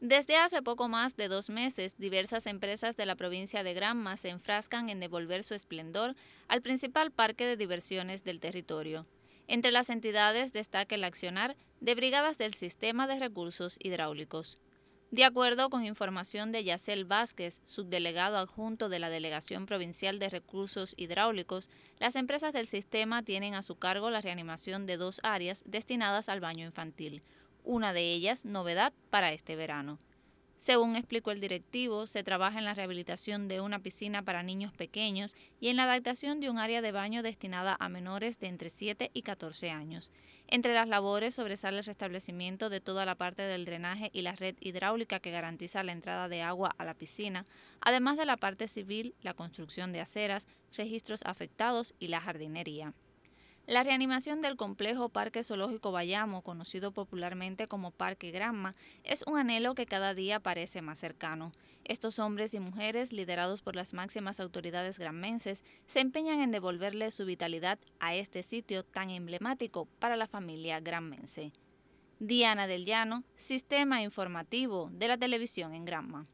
Desde hace poco más de dos meses, diversas empresas de la provincia de Granma se enfrascan en devolver su esplendor al principal parque de diversiones del territorio. Entre las entidades destaca el accionar de brigadas del Sistema de Recursos Hidráulicos. De acuerdo con información de Yacel Vázquez, subdelegado adjunto de la Delegación Provincial de Recursos Hidráulicos, las empresas del sistema tienen a su cargo la reanimación de dos áreas destinadas al baño infantil, una de ellas novedad para este verano. Según explicó el directivo, se trabaja en la rehabilitación de una piscina para niños pequeños y en la adaptación de un área de baño destinada a menores de entre 7 y 14 años. Entre las labores sobresale el restablecimiento de toda la parte del drenaje y la red hidráulica que garantiza la entrada de agua a la piscina, además de la parte civil, la construcción de aceras, registros afectados y la jardinería. La reanimación del complejo Parque Zoológico Bayamo, conocido popularmente como Parque Granma, es un anhelo que cada día parece más cercano. Estos hombres y mujeres, liderados por las máximas autoridades granmenses, se empeñan en devolverle su vitalidad a este sitio tan emblemático para la familia granmense. Diana del Llano, Sistema Informativo de la Televisión en Granma.